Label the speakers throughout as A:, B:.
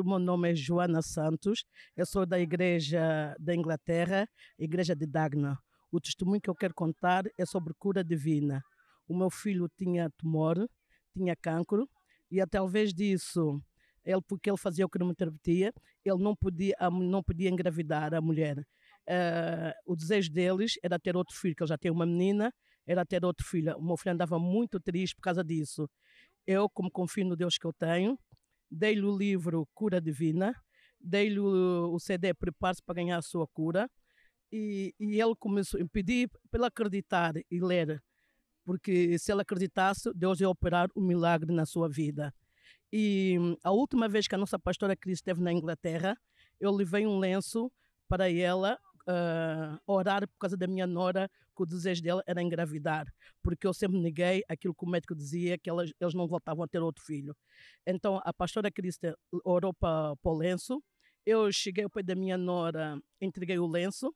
A: O meu nome é Joana Santos, eu sou da Igreja da Inglaterra, Igreja de Dagna. O testemunho que eu quero contar é sobre cura divina. O meu filho tinha tumor, tinha cancro, e através disso, ele, porque ele fazia cromoterapia, ele não podia, não podia engravidar a mulher. Uh, o desejo deles era ter outro filho, que ele já tem uma menina, era ter outro filho. O meu filho andava muito triste por causa disso. Eu, como confio no Deus que eu tenho, dei-lhe o livro Cura Divina, dei-lhe o, CD Prepare-se para ganhar a sua cura, e, e ele começou, pedir para ele acreditar e ler, porque se ele acreditasse, Deus ia operar um milagre na sua vida. E hum, a última vez que a nossa pastora Cris esteve na Inglaterra, eu levei um lenço para ela uh, orar por causa da minha nora, que o desejo dela era engravidar, porque eu sempre neguei aquilo que o médico dizia, que elas, eles não voltavam a ter outro filho. Então a pastora Crista orou para, para o lenço, eu cheguei ao pé da minha nora, entreguei o lenço,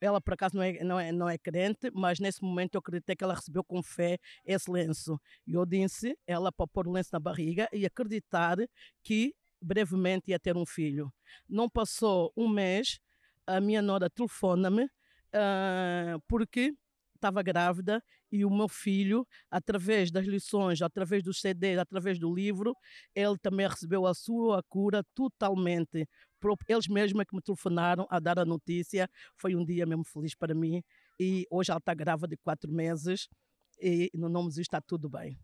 A: ela por acaso não é, não, é, não é crente, mas nesse momento eu acreditei que ela recebeu com fé esse lenço. E eu disse, ela para pôr o lenço na barriga e acreditar que brevemente ia ter um filho. Não passou um mês, a minha nora telefona-me uh, porque estava grávida e o meu filho, através das lições, através dos CDs, através do livro, ele também recebeu a sua cura totalmente. Eles mesmos é que me telefonaram a dar a notícia. Foi um dia mesmo feliz para mim. E hoje ela está grávida de quatro meses e no nome está tudo bem.